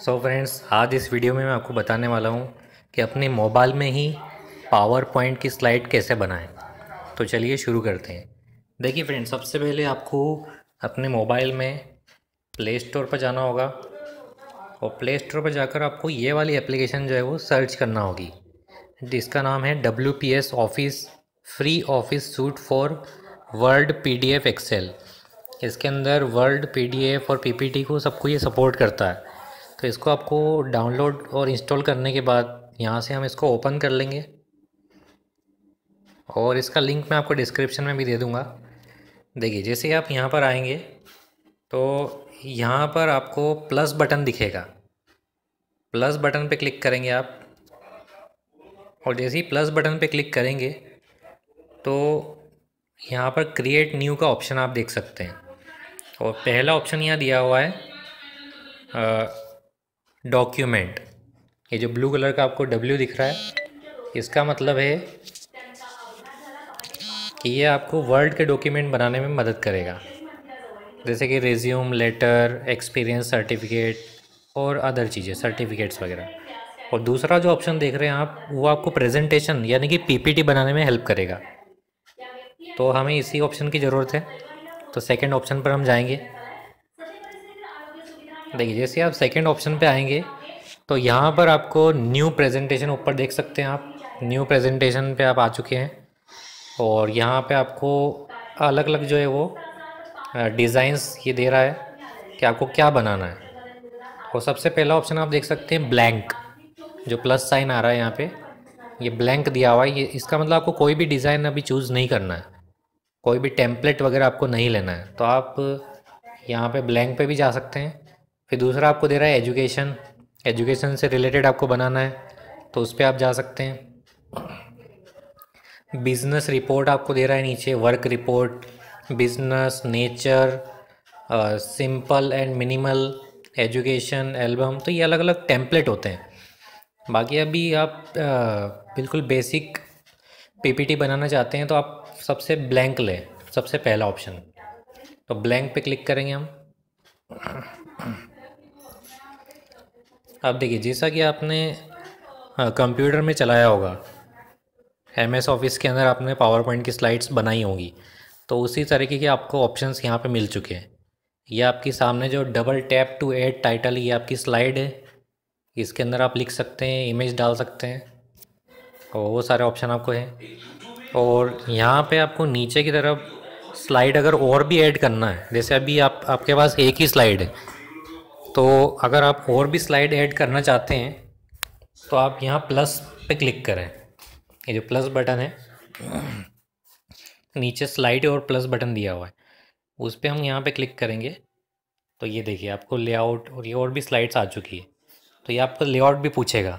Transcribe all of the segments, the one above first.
सो so friends आज इस video में मैं आपको बताने वाला हूँ कि अपने मोबाइल में ही पावर पॉइंट की स्लाइड कैसे बनाएं तो चलिए शुरू करते हैं देखिए फ्रेंड्स सबसे पहले आपको अपने मोबाइल में प्ले स्टोर पर जाना होगा और प्ले स्टोर पर जाकर आपको ये वाली एप्लीकेशन जो है वो सर्च करना होगी जिसका नाम है W P S office free office suite for Word P D F Excel इसके अंदर वर्ल्ड पी डी एफ और पी पी टी को सबको ये सपोर्ट करता है तो इसको आपको डाउनलोड और इंस्टॉल करने के बाद यहाँ से हम इसको ओपन कर लेंगे और इसका लिंक मैं आपको डिस्क्रिप्शन में भी दे दूँगा देखिए जैसे आप यहाँ पर आएंगे तो यहाँ पर आपको प्लस बटन दिखेगा प्लस बटन पे क्लिक करेंगे आप और जैसे ही प्लस बटन पे क्लिक करेंगे तो यहाँ पर क्रिएट न्यू का ऑप्शन आप देख सकते हैं और पहला ऑप्शन यहाँ दिया हुआ है डॉक्यूमेंट ये जो ब्लू कलर का आपको डब्ल्यू दिख रहा है इसका मतलब है कि ये आपको वर्ल्ड के डॉक्यूमेंट बनाने में मदद करेगा जैसे कि रेज्यूम लेटर एक्सपीरियंस सर्टिफिकेट और अदर चीज़ें सर्टिफिकेट्स वगैरह और दूसरा जो ऑप्शन देख रहे हैं आप वो आपको प्रेजेंटेशन यानी कि पीपीटी बनाने में हेल्प करेगा तो हमें इसी ऑप्शन की ज़रूरत है तो सेकंड ऑप्शन पर हम जाएंगे देखिए जैसे आप सेकंड ऑप्शन पे आएंगे तो यहाँ पर आपको न्यू प्रेजेंटेशन ऊपर देख सकते हैं आप न्यू प्रेजेंटेशन पे आप आ चुके हैं और यहाँ पे आपको अलग अलग जो है वो डिज़ाइंस ये दे रहा है कि आपको क्या बनाना है और सबसे पहला ऑप्शन आप देख सकते हैं ब्लैंक जो प्लस साइन आ रहा है यहाँ पे ये ब्लैंक दिया हुआ है ये इसका मतलब आपको कोई भी डिज़ाइन अभी चूज़ नहीं करना है कोई भी टेम्पलेट वगैरह आपको नहीं लेना है तो आप यहाँ पे ब्लैंक पे भी जा सकते हैं फिर दूसरा आपको दे रहा है एजुकेशन एजुकेशन से रिलेटेड आपको बनाना है तो उस पर आप जा सकते हैं बिजनेस रिपोर्ट आपको दे रहा है नीचे work report business nature simple and minimal education album तो ये अलग अलग टेम्पलेट होते हैं बाकी अभी आप आ, बिल्कुल बेसिक पीपीटी बनाना चाहते हैं तो आप सबसे ब्लैंक लें सबसे पहला ऑप्शन तो ब्लैंक पे क्लिक करेंगे हम आप देखिए जैसा कि आपने हाँ, कंप्यूटर में चलाया होगा एम एस ऑफिस के अंदर आपने पावर पॉइंट की स्लाइड्स बनाई होंगी तो उसी तरीके के आपको ऑप्शंस यहाँ पे मिल चुके हैं ये आपके सामने जो double tap to add title ये आपकी स्लाइड है इसके अंदर आप लिख सकते हैं इमेज डाल सकते हैं और वो सारे ऑप्शन आपको हैं और यहाँ पे आपको नीचे की तरफ स्लाइड अगर और भी ऐड करना है जैसे अभी आप आपके पास एक ही स्लाइड है तो अगर आप और भी स्लाइड ऐड करना चाहते हैं तो आप यहाँ प्लस पे क्लिक करें ये जो प्लस बटन है नीचे स्लाइड और प्लस बटन दिया हुआ है उस पर हम यहाँ पे क्लिक करेंगे तो ये देखिए आपको लेआउट और ये और भी स्लाइड्स आ चुकी है तो ये आपका लेआउट भी पूछेगा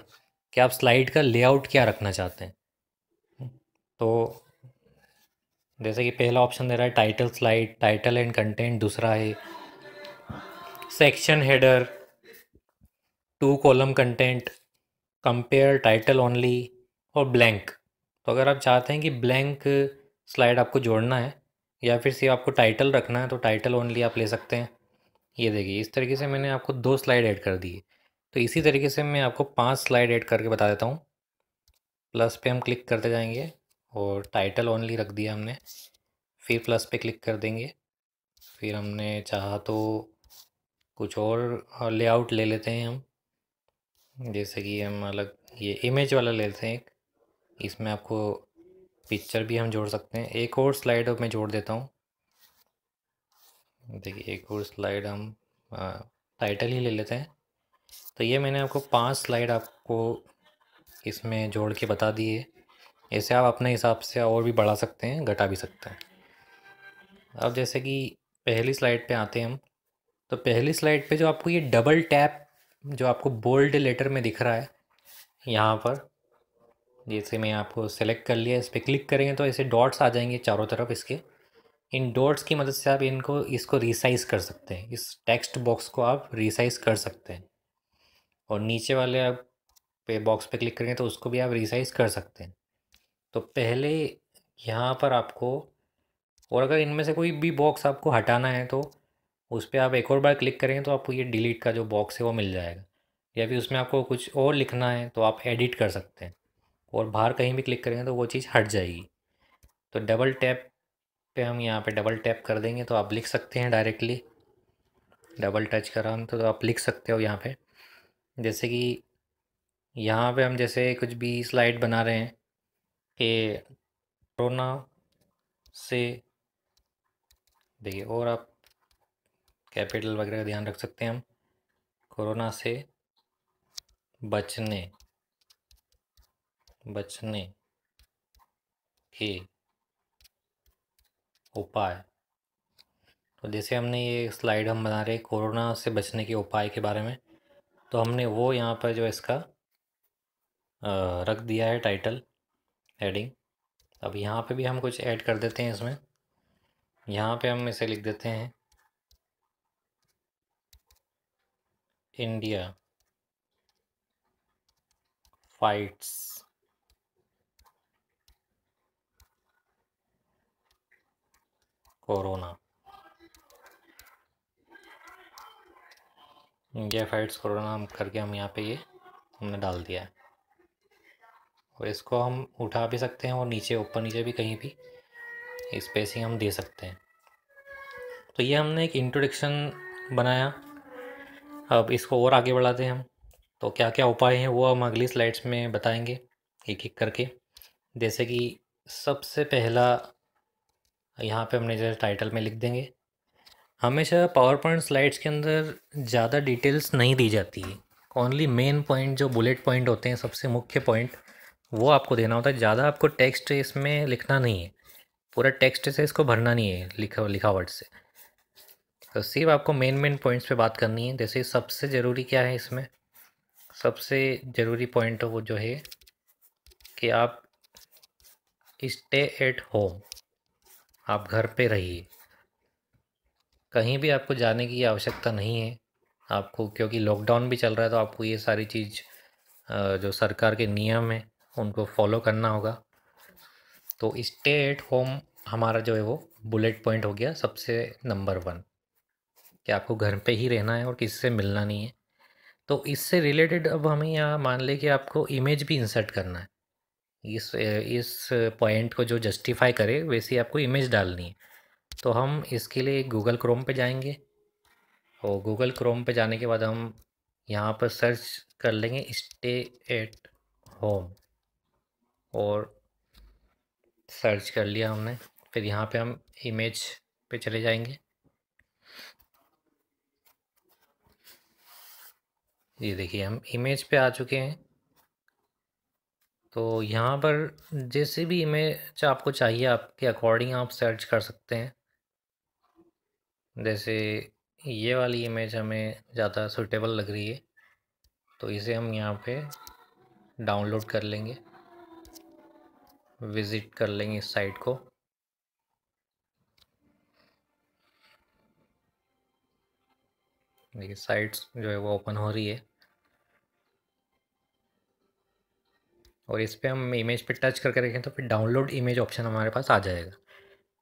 कि आप स्लाइड का लेआउट क्या रखना चाहते हैं तो जैसे कि पहला ऑप्शन दे रहा है title slide title and content दूसरा है section header two column content compare title only और ब्लैंक तो अगर आप चाहते हैं कि ब्लैंक स्लाइड आपको जोड़ना है या फिर सिर्फ आपको टाइटल रखना है तो टाइटल ओनली आप ले सकते हैं ये देखिए इस तरीके से मैंने आपको दो स्लाइड ऐड कर दिए तो इसी तरीके से मैं आपको पांच स्लाइड ऐड करके बता देता हूँ प्लस पे हम क्लिक करते जाएंगे और टाइटल ओनली रख दिया हमने फिर प्लस पे क्लिक कर देंगे फिर हमने चाहा तो कुछ और लेआउट हाँ, ले लेते हैं हम जैसे कि हम अलग ये इमेज वाला ले लेते हैं एक इसमें आपको पिक्चर भी हम जोड़ सकते हैं एक और स्लाइड मैं जोड़ देता हूँ देखिए एक और स्लाइड हम टाइटल ही ले लेते हैं तो ये मैंने आपको पांच स्लाइड आपको इसमें जोड़ के बता दिए ऐसे आप अपने हिसाब से और भी बढ़ा सकते हैं घटा भी सकते हैं अब जैसे कि पहली स्लाइड पे आते हैं हम तो पहली स्लाइड पे जो आपको ये डबल टैप जो आपको बोल्ड लेटर में दिख रहा है यहाँ पर जैसे मैं आपको सेलेक्ट कर लिया इस पर क्लिक करेंगे तो ऐसे डॉट्स आ जाएंगे चारों तरफ इसके इन डॉट्स की मदद से आप इनको इसको रिसाइज़ कर सकते हैं इस टेक्स्ट बॉक्स को आप रिसाइज़ कर सकते हैं और नीचे वाले आप पे बॉक्स पे क्लिक करेंगे तो उसको भी आप रिसाइज़ कर सकते हैं तो पहले यहाँ पर आपको और अगर इनमें से कोई भी बॉक्स आपको हटाना है तो उस पर आप एक और बार क्लिक करेंगे तो आपको ये डिलीट का जो बॉक्स है वो मिल जाएगा या फिर उसमें आपको कुछ और लिखना है तो आप एडिट कर सकते हैं और बाहर कहीं भी क्लिक करेंगे तो वो चीज़ हट जाएगी तो डबल टैप पे हम यहाँ पे डबल टैप कर देंगे तो आप लिख सकते हैं डायरेक्टली डबल टच करा तो, तो आप लिख सकते हो यहाँ पे जैसे कि यहाँ पे हम जैसे कुछ भी स्लाइड बना रहे हैं कि कोरोना से देखिए और आप कैपिटल वगैरह का ध्यान रख सकते हैं हम कोरोना से बचने बचने के उपाय तो जैसे हमने ये स्लाइड हम बना रहे कोरोना से बचने के उपाय के बारे में तो हमने वो यहाँ पर जो इसका आ, रख दिया है टाइटल एडिंग अब यहाँ पे भी हम कुछ ऐड कर देते हैं इसमें यहाँ पे हम इसे लिख देते हैं India fights corona. India fights corona हम करके हम यहाँ पे ये हमने डाल दिया है और इसको हम उठा भी सकते हैं और नीचे ऊपर नीचे भी कहीं भी स्पेसिंग हम दे सकते हैं तो ये हमने एक इंट्रोडक्शन बनाया अब इसको और आगे बढ़ाते हैं हम तो क्या क्या उपाय हैं वो हम अगली स्लाइड्स में बताएंगे एक एक करके जैसे कि सबसे पहला यहाँ पे हमने जैसे टाइटल में लिख देंगे हमेशा पावर पॉइंट स्लाइड्स के अंदर ज़्यादा डिटेल्स नहीं दी जाती है ओनली मेन पॉइंट जो बुलेट पॉइंट होते हैं सबसे मुख्य पॉइंट वो आपको देना होता है ज़्यादा आपको टेक्स्ट इसमें लिखना नहीं है पूरा टेक्स्ट से इसको भरना नहीं है लिखा लिखावट से तो सिर्फ आपको मेन मेन पॉइंट्स पे बात करनी है जैसे सबसे ज़रूरी क्या है इसमें सबसे ज़रूरी पॉइंट वो जो है कि आप इस्टे एट होम आप घर पे रहिए कहीं भी आपको जाने की आवश्यकता नहीं है आपको क्योंकि लॉकडाउन भी चल रहा है तो आपको ये सारी चीज़ जो सरकार के नियम हैं उनको फॉलो करना होगा तो इस्टे एट होम हमारा जो है वो बुलेट पॉइंट हो गया सबसे नंबर वन कि आपको घर पे ही रहना है और किसी से मिलना नहीं है तो इससे रिलेटेड अब हमें यहाँ मान लें कि आपको इमेज भी इंसर्ट करना है इस इस पॉइंट को जो जस्टिफाई करे वैसी आपको इमेज डालनी है तो हम इसके लिए गूगल क्रोम पे जाएंगे और गूगल क्रोम पे जाने के बाद हम यहाँ पर सर्च कर लेंगे स्टे एट होम और सर्च कर लिया हमने फिर यहाँ पे हम इमेज पे चले जाएंगे ये देखिए हम इमेज पे आ चुके हैं तो यहाँ पर जैसे भी इमेज आपको चाहिए आपके अकॉर्डिंग आप सर्च कर सकते हैं जैसे ये वाली इमेज हमें ज़्यादा सुटेबल लग रही है तो इसे हम यहाँ पे डाउनलोड कर लेंगे विज़िट कर लेंगे इस साइट को देखिए साइट्स जो है वो ओपन हो रही है और इस पर हम इमेज पे टच करके रखें तो फिर डाउनलोड इमेज ऑप्शन हमारे पास आ जाएगा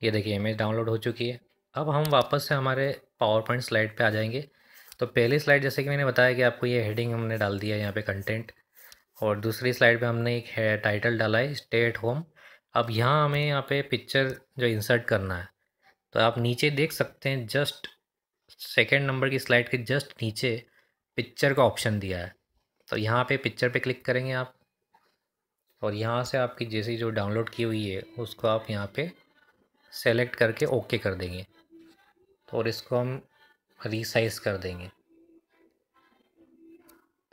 ये देखिए इमेज डाउनलोड हो चुकी है अब हम वापस से हमारे पावर पॉइंट स्लाइड पर आ जाएंगे तो पहली स्लाइड जैसे कि मैंने बताया कि आपको ये हेडिंग हमने डाल दिया है यहाँ पर कंटेंट और दूसरी स्लाइड पे हमने एक टाइटल डाला है स्टे एट होम अब यहाँ हमें यहाँ पे पिक्चर जो इंसर्ट करना है तो आप नीचे देख सकते हैं जस्ट सेकेंड नंबर की स्लाइड के जस्ट नीचे पिक्चर का ऑप्शन दिया है तो यहाँ पे पिक्चर पे क्लिक करेंगे आप और यहाँ से आपकी जैसी जो डाउनलोड की हुई है उसको आप यहाँ पे सेलेक्ट करके ओके कर देंगे तो और इसको हम रिसाइज कर देंगे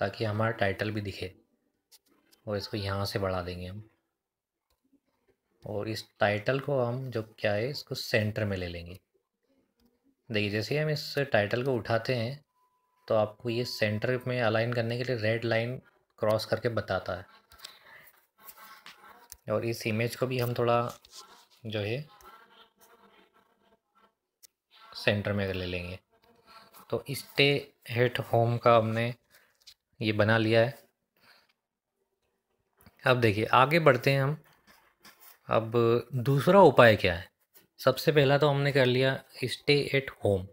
ताकि हमारा टाइटल भी दिखे और इसको यहाँ से बढ़ा देंगे हम और इस टाइटल को हम जो क्या है इसको सेंटर में ले लेंगे देखिए जैसे हम इस टाइटल को उठाते हैं तो आपको ये सेंटर में अलाइन करने के लिए रेड लाइन क्रॉस करके बताता है और इस इमेज को भी हम थोड़ा जो है सेंटर में ले लेंगे तो स्टे हेट होम का हमने ये बना लिया है अब देखिए आगे बढ़ते हैं हम अब दूसरा उपाय क्या है सबसे पहला तो हमने कर लिया स्टे एट होम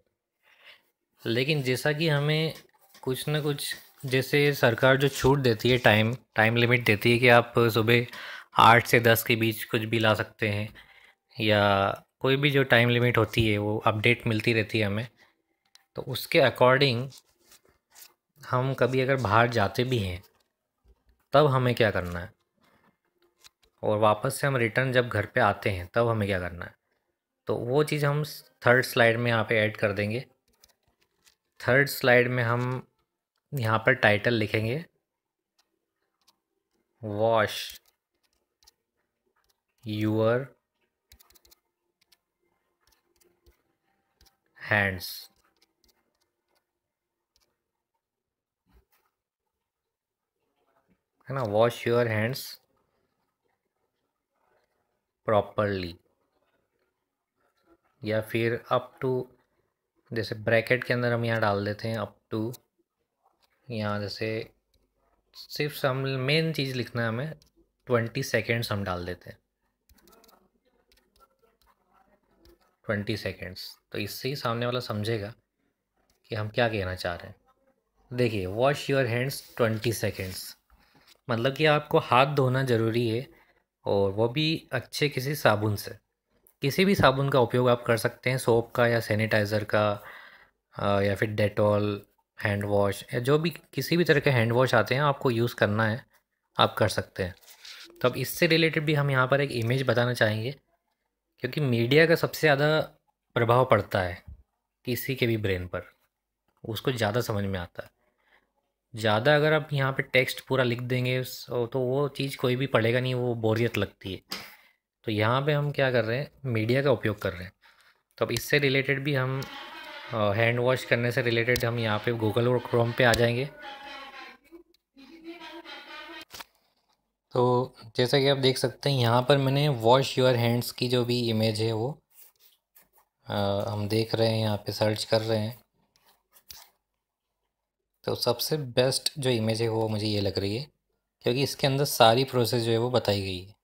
लेकिन जैसा कि हमें कुछ ना कुछ जैसे सरकार जो छूट देती है टाइम टाइम लिमिट देती है कि आप सुबह आठ से दस के बीच कुछ भी ला सकते हैं या कोई भी जो टाइम लिमिट होती है वो अपडेट मिलती रहती है हमें तो उसके अकॉर्डिंग हम कभी अगर बाहर जाते भी हैं तब हमें क्या करना है और वापस से हम रिटर्न जब घर पे आते हैं तब हमें क्या करना है तो वो चीज़ हम थर्ड स्लाइड में यहाँ पे ऐड कर देंगे थर्ड स्लाइड में हम यहाँ पर टाइटल लिखेंगे वॉश यूअर हैंड्स है ना वॉश योर हैंड्स प्रॉपरली या फिर अप टू जैसे ब्रैकेट के अंदर हम यहाँ डाल देते हैं अप टू यहाँ जैसे सिर्फ हम मेन चीज़ लिखना है हमें ट्वेंटी सेकेंड्स हम डाल देते हैं ट्वेंटी सेकेंड्स तो इससे ही सामने वाला समझेगा कि हम क्या कहना चाह रहे हैं देखिए wash your hands twenty seconds मतलब कि आपको हाथ धोना ज़रूरी है और वो भी अच्छे किसी साबुन से किसी भी साबुन का उपयोग आप कर सकते हैं सोप का या सैनिटाइज़र का या फिर डेटॉल हैंड वॉश या जो भी किसी भी तरह के हैंड वॉश आते हैं आपको यूज़ करना है आप कर सकते हैं तो अब इससे रिलेटेड भी हम यहाँ पर एक इमेज बताना चाहेंगे क्योंकि मीडिया का सबसे ज़्यादा प्रभाव पड़ता है किसी के भी ब्रेन पर उसको ज़्यादा समझ में आता है ज़्यादा अगर आप यहाँ पे टेक्स्ट पूरा लिख देंगे तो वो चीज़ कोई भी पढ़ेगा नहीं वो बोरियत लगती है तो यहाँ पे हम क्या कर रहे हैं मीडिया का उपयोग कर रहे हैं तो अब इससे रिलेटेड भी हम हैंड वॉश करने से रिलेटेड हम यहाँ पे गूगल और क्रोम पे आ जाएंगे तो जैसा कि आप देख सकते हैं यहाँ पर मैंने वॉश योर हैंड्स की जो भी इमेज है वो आ, हम देख रहे हैं यहाँ पे सर्च कर रहे हैं तो सबसे बेस्ट जो इमेज है वो मुझे ये लग रही है क्योंकि इसके अंदर सारी प्रोसेस जो है वो बताई गई है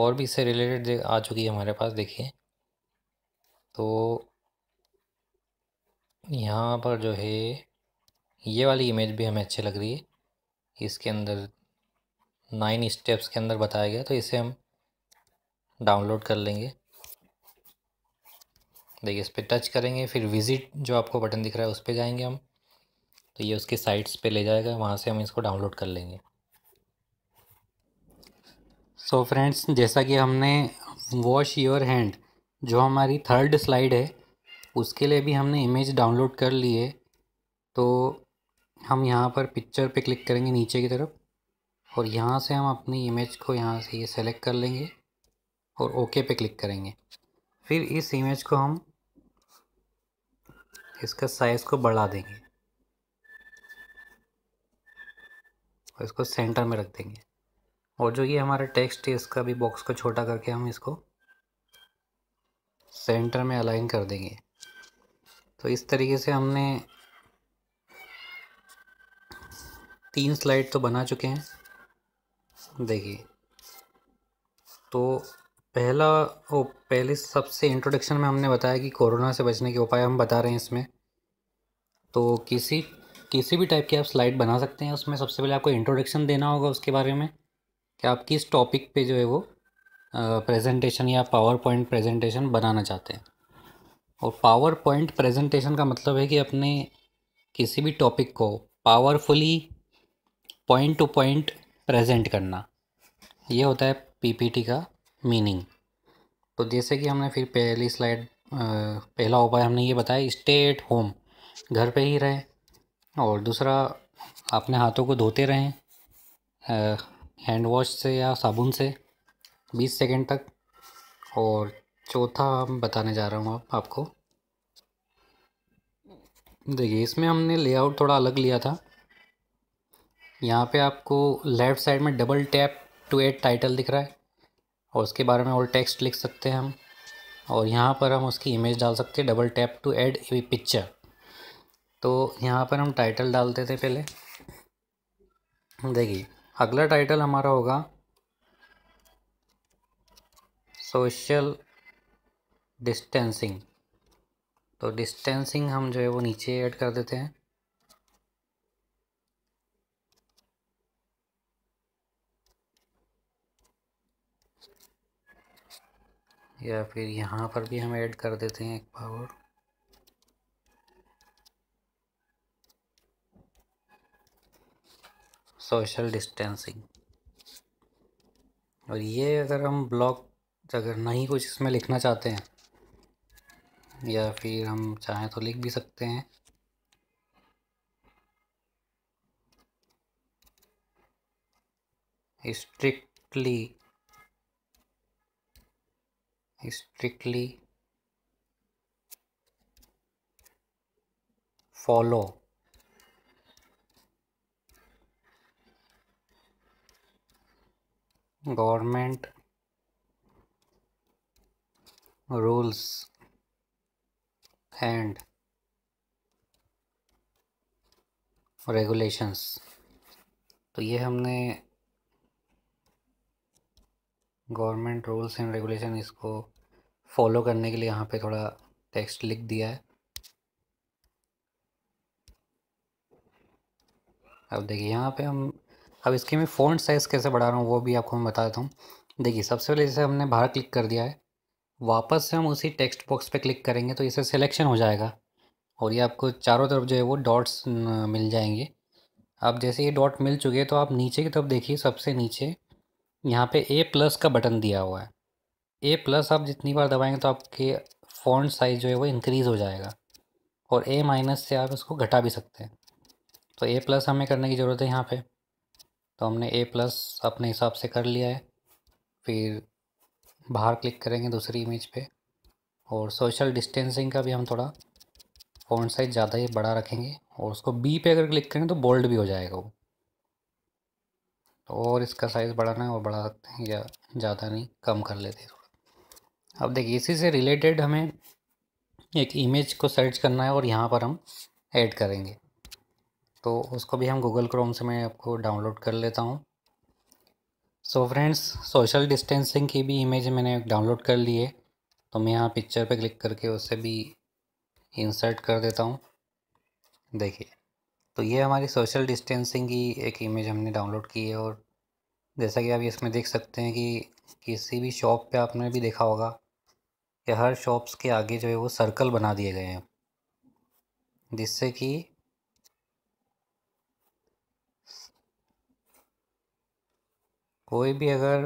और भी इससे रिलेटेड आ चुकी है हमारे पास देखिए तो यहाँ पर जो है ये वाली इमेज भी हमें अच्छी लग रही है इसके अंदर नाइन स्टेप्स के अंदर बताया गया तो इसे हम डाउनलोड कर लेंगे देखिए इस पर टच करेंगे फिर विज़िट जो आपको बटन दिख रहा है उस पर जाएंगे हम तो ये उसके साइट्स पे ले जाएगा वहाँ से हम इसको डाउनलोड कर लेंगे सो so फ्रेंड्स जैसा कि हमने वॉश योर हैंड जो हमारी थर्ड स्लाइड है उसके लिए भी हमने इमेज डाउनलोड कर ली है तो हम यहाँ पर पिक्चर पे क्लिक करेंगे नीचे की तरफ और यहाँ से हम अपनी इमेज को यहाँ से ये सेलेक्ट कर लेंगे और ओके पे क्लिक करेंगे फिर इस इमेज को हम इसका साइज़ को बढ़ा देंगे और इसको सेंटर में रख देंगे और जो ये हमारा टेक्स्ट है इसका भी बॉक्स को छोटा करके हम इसको सेंटर में अलाइन कर देंगे तो इस तरीके से हमने तीन स्लाइड तो बना चुके हैं देखिए तो पहला ओ पहले सबसे इंट्रोडक्शन में हमने बताया कि कोरोना से बचने के उपाय हम बता रहे हैं इसमें तो किसी किसी भी टाइप की आप स्लाइड बना सकते हैं उसमें सबसे पहले आपको इंट्रोडक्शन देना होगा उसके बारे में कि आप किस टॉपिक पे जो है वो प्रेजेंटेशन या पावर पॉइंट प्रेजेंटेशन बनाना चाहते हैं और पावर पॉइंट प्रेजेंटेशन का मतलब है कि अपने किसी भी टॉपिक को powerfully point to point present करना ये होता है पीपीटी का मीनिंग तो जैसे कि हमने फिर पहली स्लाइड पहला उपाय हमने ये बताया स्टे एट होम घर पे ही रहें और दूसरा अपने हाथों को धोते रहें हैंड वॉश से या साबुन से 20 सेकेंड तक और चौथा बताने जा रहा हूँ आप, आपको देखिए इसमें हमने लेआउट थोड़ा अलग लिया था यहाँ पे आपको लेफ़्ट साइड में double tap to add title दिख रहा है और उसके बारे में और टेक्स्ट लिख सकते हैं हम और यहाँ पर हम उसकी इमेज डाल सकते हैं double tap to add a picture तो यहाँ पर हम टाइटल डालते थे पहले देखिए अगला टाइटल हमारा होगा सोशल डिस्टेंसिंग तो डिस्टेंसिंग हम जो है वो नीचे ऐड कर देते हैं या फिर यहाँ पर भी हम ऐड कर देते हैं एक पावर सोशल डिस्टेंसिंग और ये अगर हम ब्लॉग अगर नहीं कुछ इसमें लिखना चाहते हैं या फिर हम चाहें तो लिख भी सकते हैं strictly strictly follow government rules and regulations तो ये हमने गवर्नमेंट रूल्स एंड रेगुलेशन इसको फॉलो करने के लिए यहाँ पे थोड़ा टेक्स्ट लिख दिया है अब देखिए यहाँ पे हम अब इसके मैं फ़ॉन्ट साइज़ कैसे बढ़ा रहा हूँ वो भी आपको मैं बता देता हूँ देखिए सबसे पहले जैसे हमने बाहर क्लिक कर दिया है वापस से हम उसी टेक्स्ट बॉक्स पे क्लिक करेंगे तो इसे सिलेक्शन हो जाएगा और ये आपको चारों तरफ जो है वो डॉट्स मिल जाएंगे अब जैसे ये डॉट मिल चुके हैं तो आप नीचे की तरफ देखिए सबसे नीचे यहाँ पर ए प्लस का बटन दिया हुआ है ए प्लस आप जितनी बार दबाएँगे तो आपके फ़ोन साइज़ जो है वो इंक्रीज़ हो जाएगा और ए माइनस से आप इसको घटा भी सकते हैं तो ए प्लस हमें करने की ज़रूरत है यहाँ पर तो हमने ए प्लस अपने हिसाब से कर लिया है फिर बाहर क्लिक करेंगे दूसरी इमेज पे और सोशल डिस्टेंसिंग का भी हम थोड़ा फोन साइज़ ज़्यादा ही बड़ा रखेंगे और उसको बी पे अगर क्लिक करें तो बोल्ड भी हो जाएगा वो और इसका साइज़ बढ़ाना है और बढ़ा सकते हैं या ज़्यादा नहीं कम कर लेते थोड़ा अब देखिए इसी से रिलेटेड हमें एक इमेज को सर्च करना है और यहाँ पर हम ऐड करेंगे तो उसको भी हम गूगल क्रोम से मैं आपको डाउनलोड कर लेता हूँ सो फ्रेंड्स सोशल डिस्टेंसिंग की भी इमेज मैंने डाउनलोड कर ली है तो मैं यहाँ पिक्चर पे क्लिक करके उसे भी इंसर्ट कर देता हूँ देखिए तो ये हमारी सोशल डिस्टेंसिंग की एक इमेज हमने डाउनलोड की है और जैसा कि आप इसमें देख सकते हैं कि किसी भी शॉप पे आपने भी देखा होगा कि हर शॉप्स के आगे जो है वो सर्कल बना दिए गए हैं जिससे कि कोई भी अगर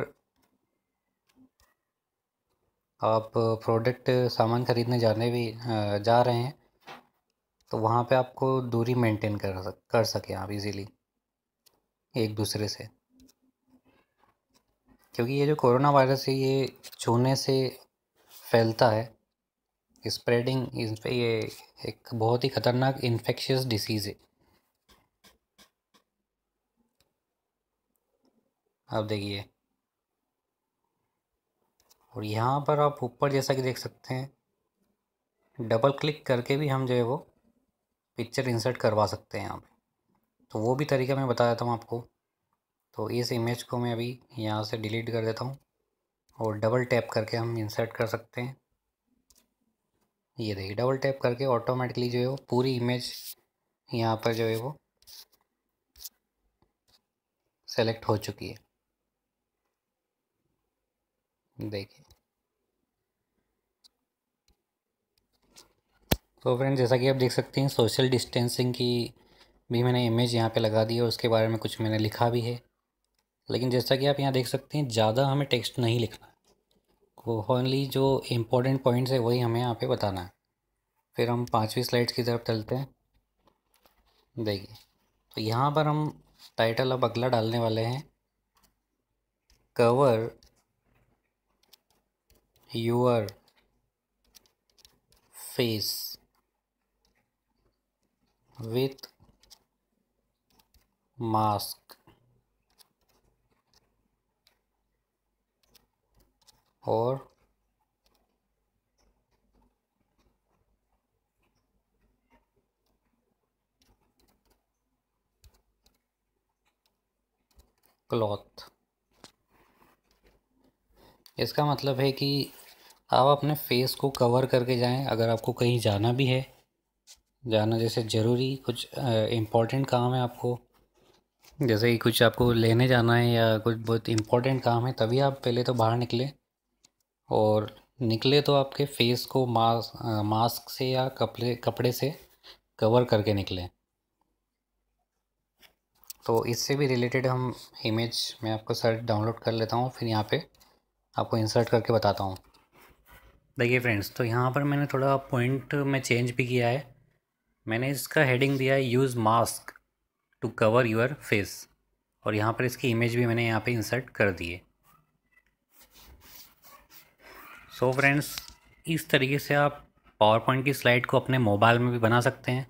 आप प्रोडक्ट सामान ख़रीदने जाने भी जा रहे हैं तो वहाँ पे आपको दूरी मेंटेन कर सक कर सकें आप इजीली एक दूसरे से क्योंकि ये जो कोरोना वायरस है ये छूने से फैलता है स्प्रेडिंग इस पर ये एक बहुत ही ख़तरनाक इन्फेक्शियस डिसीज़ है अब देखिए और यहाँ पर आप ऊपर जैसा कि देख सकते हैं डबल क्लिक करके भी हम जो है वो पिक्चर इंसर्ट करवा सकते हैं यहाँ पे तो वो भी तरीका मैं बता देता हूँ आपको तो इस इमेज को मैं अभी यहाँ से डिलीट कर देता हूँ और डबल टैप करके हम इंसर्ट कर सकते हैं ये देखिए डबल टैप करके ऑटोमेटिकली जो है वो पूरी इमेज यहाँ पर जो है वो सेलेक्ट हो चुकी है देखिए तो फ्रेंड जैसा कि आप देख सकते हैं सोशल डिस्टेंसिंग की भी मैंने इमेज यहाँ पे लगा दी है उसके बारे में कुछ मैंने लिखा भी है लेकिन जैसा कि आप यहाँ देख सकते हैं ज़्यादा हमें टेक्स्ट नहीं लिखना वो ओनली जो इम्पोर्टेंट पॉइंट्स है वही हमें यहाँ पे बताना है फिर हम पाँचवीं स्लाइड्स की तरफ चलते हैं देखिए तो यहाँ पर हम टाइटल अब अगला डालने वाले हैं cover your face with mask or cloth इसका मतलब है कि आप अपने फेस को कवर करके जाएं अगर आपको कहीं जाना भी है जाना जैसे ज़रूरी कुछ इम्पोर्टेंट काम है आपको जैसे कि कुछ आपको लेने जाना है या कुछ बहुत इम्पोर्टेंट काम है तभी आप पहले तो बाहर निकले और निकले तो आपके फेस को मास्क मास्क से या कपड़े कपड़े से कवर करके निकले तो इससे भी रिलेटेड हम इमेज मैं आपको सर्च डाउनलोड कर लेता हूँ फिर यहाँ पे आपको इंसर्ट करके बताता हूँ देखिए फ्रेंड्स तो यहाँ पर मैंने थोड़ा पॉइंट में चेंज भी किया है मैंने इसका हेडिंग दिया है use mask to cover your face और यहाँ पर इसकी इमेज भी मैंने यहाँ पे इंसर्ट कर दिए सो फ्रेंड्स इस तरीके से आप पावर पॉइंट की स्लाइड को अपने मोबाइल में भी बना सकते हैं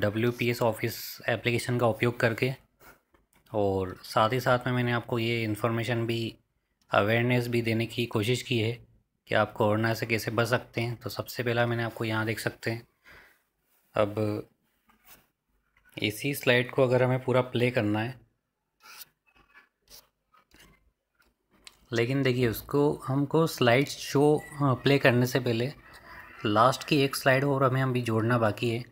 W P S office application का उपयोग करके और साथ ही साथ में मैंने आपको ये इन्फॉर्मेशन भी अवेयरनेस भी देने की कोशिश की है कि आप कोरोना से कैसे बच सकते हैं तो सबसे पहला मैंने आपको यहाँ देख सकते हैं अब इसी स्लाइड को अगर हमें पूरा प्ले करना है लेकिन देखिए उसको हमको स्लाइड शो हाँ, प्ले करने से पहले लास्ट की एक स्लाइड और हमें अभी जोड़ना बाकी है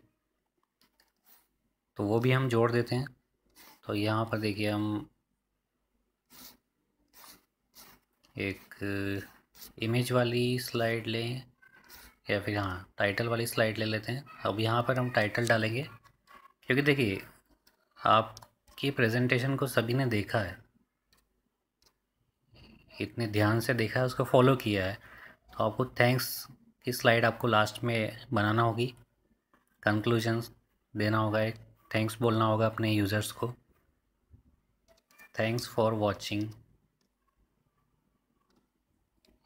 तो वो भी हम जोड़ देते हैं तो यहाँ पर देखिए हम एक इमेज वाली स्लाइड लें या फिर हाँ टाइटल वाली स्लाइड ले लेते हैं अब यहाँ पर हम टाइटल डालेंगे क्योंकि देखिए आपकी प्रेजेंटेशन को सभी ने देखा है इतने ध्यान से देखा है उसको फॉलो किया है तो आपको थैंक्स की स्लाइड आपको लास्ट में बनाना होगी कंक्लूजन्स देना होगा एक थैंक्स बोलना होगा अपने यूज़र्स को थैंक्स फॉर वॉचिंग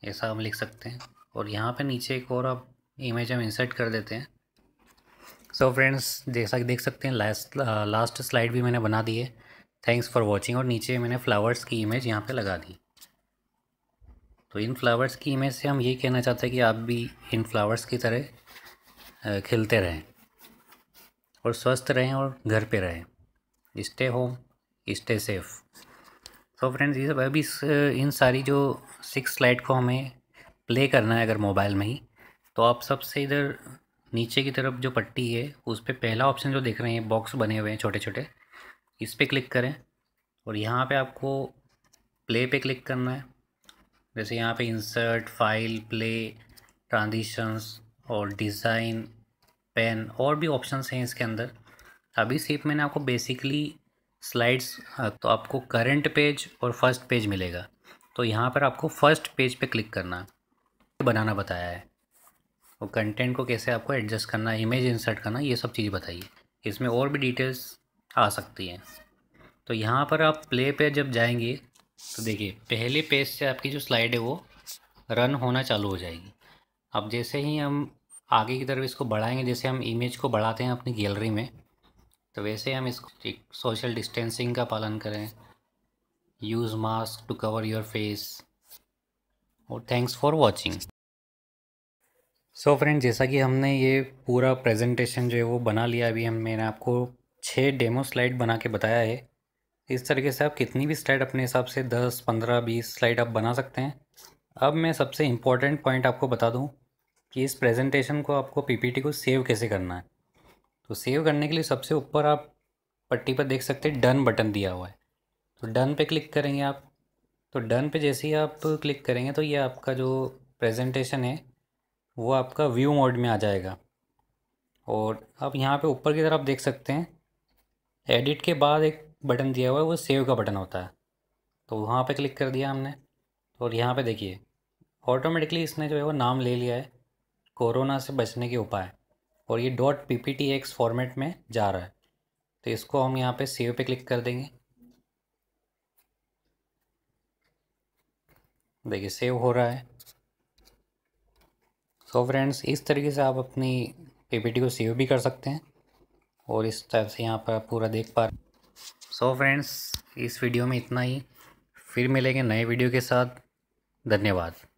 ऐसा हम लिख सकते हैं और यहाँ पे नीचे एक और आप इमेज हम इंसर्ट कर देते हैं सो so फ्रेंड्स जैसा कि देख सकते हैं लास्ट लास्ट स्लाइड भी मैंने बना दी है थैंक्स फॉर वॉचिंग और नीचे मैंने फ्लावर्स की इमेज यहाँ पे लगा दी तो इन फ्लावर्स की इमेज से हम ये कहना चाहते हैं कि आप भी इन फ्लावर्स की तरह खिलते रहें और स्वस्थ रहें और घर पर रहें stay home stay safe so friends ये सब अभी इन सारी जो सिक्स स्लाइड को हमें प्ले करना है अगर मोबाइल में ही तो आप सबसे इधर नीचे की तरफ जो पट्टी है उस पर पहला ऑप्शन जो देख रहे हैं बॉक्स बने हुए हैं छोटे छोटे इस पर क्लिक करें और यहाँ पे आपको प्ले पे क्लिक करना है जैसे यहाँ पे इंसर्ट फाइल प्ले ट्रांजिशंस और डिज़ाइन पेन और भी ऑप्शंस हैं इसके अंदर अभी सिर्फ मैंने आपको बेसिकली स्लाइड्स हाँ, तो आपको करंट पेज और फर्स्ट पेज मिलेगा तो यहाँ पर आपको फर्स्ट पेज पे क्लिक करना बनाना बताया है और कंटेंट को कैसे आपको एडजस्ट करना इमेज इंसर्ट करना ये सब चीज़ बताइए इसमें और भी डिटेल्स आ सकती हैं तो यहाँ पर आप प्ले पे जब जाएंगे तो देखिए पहले पेज से आपकी जो स्लाइड है वो रन होना चालू हो जाएगी अब जैसे ही हम आगे की तरफ इसको बढ़ाएंगे जैसे हम इमेज को बढ़ाते हैं अपनी गैलरी में तो वैसे हम इसको सोशल डिस्टेंसिंग का पालन करें use mask to cover your face और thanks for watching so friend जैसा कि हमने ये पूरा प्रेजेंटेशन जो है वो बना लिया अभी हम मैंने आपको छः डेमो स्लाइड बना के बताया है इस तरीके से आप कितनी भी स्लाइड अपने हिसाब से दस पंद्रह बीस स्लाइड आप बना सकते हैं अब मैं सबसे इम्पॉर्टेंट पॉइंट आपको बता दूँ कि इस प्रेजेंटेशन को आपको पीपीटी को सेव कैसे करना है तो सेव करने के लिए सबसे ऊपर आप पट्टी पर देख सकते हैं डन बटन दिया हुआ है तो डन पे क्लिक करेंगे आप तो डन पे जैसे ही आप क्लिक करेंगे तो ये आपका जो प्रेजेंटेशन है वो आपका व्यू मोड में आ जाएगा और आप यहाँ पे ऊपर की तरफ देख सकते हैं एडिट के बाद एक बटन दिया हुआ है वो सेव का बटन होता है तो वहाँ पे क्लिक कर दिया हमने और यहाँ पे देखिए ऑटोमेटिकली इसने जो है वो नाम ले लिया है कोरोना से बचने के उपाय और ये dot P P T X format में जा रहा है तो इसको हम यहाँ पे सेव पे क्लिक कर देंगे देखिए सेव हो रहा है सो so फ्रेंड्स इस तरीके से आप अपनी पीपीटी को सेव भी कर सकते हैं और इस टाइप से यहाँ पर आप पूरा देख पा रहे सो so फ्रेंड्स इस वीडियो में इतना ही फिर मिलेंगे नए वीडियो के साथ धन्यवाद